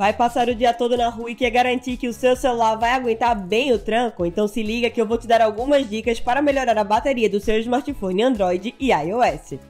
Vai passar o dia todo na rua e quer garantir que o seu celular vai aguentar bem o tranco? Então se liga que eu vou te dar algumas dicas para melhorar a bateria do seu smartphone Android e iOS.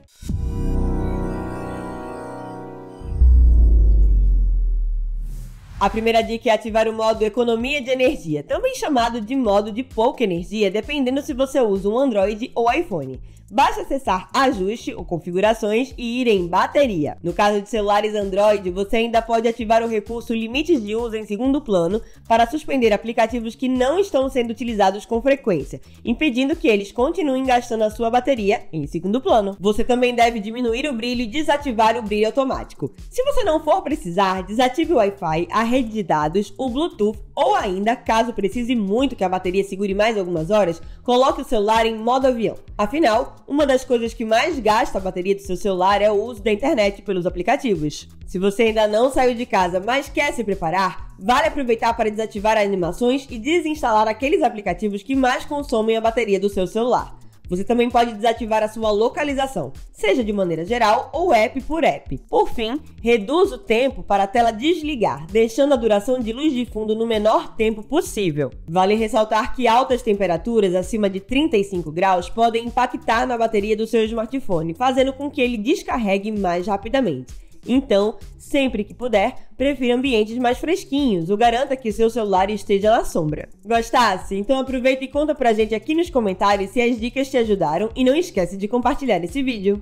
A primeira dica é ativar o modo Economia de Energia, também chamado de modo de pouca energia, dependendo se você usa um Android ou iPhone. Basta acessar Ajuste ou Configurações e ir em Bateria. No caso de celulares Android, você ainda pode ativar o recurso Limites de Uso em segundo plano para suspender aplicativos que não estão sendo utilizados com frequência, impedindo que eles continuem gastando a sua bateria em segundo plano. Você também deve diminuir o brilho e desativar o brilho automático. Se você não for precisar, desative o Wi-Fi, a rede de dados, o Bluetooth ou ainda, caso precise muito que a bateria segure mais algumas horas, coloque o celular em modo avião. Afinal, uma das coisas que mais gasta a bateria do seu celular é o uso da internet pelos aplicativos. Se você ainda não saiu de casa, mas quer se preparar, vale aproveitar para desativar as animações e desinstalar aqueles aplicativos que mais consomem a bateria do seu celular. Você também pode desativar a sua localização, seja de maneira geral ou app por app. Por fim, reduz o tempo para a tela desligar, deixando a duração de luz de fundo no menor tempo possível. Vale ressaltar que altas temperaturas acima de 35 graus podem impactar na bateria do seu smartphone, fazendo com que ele descarregue mais rapidamente. Então, sempre que puder, prefira ambientes mais fresquinhos ou garanta que seu celular esteja na sombra. Gostasse? Então aproveita e conta pra gente aqui nos comentários se as dicas te ajudaram e não esquece de compartilhar esse vídeo.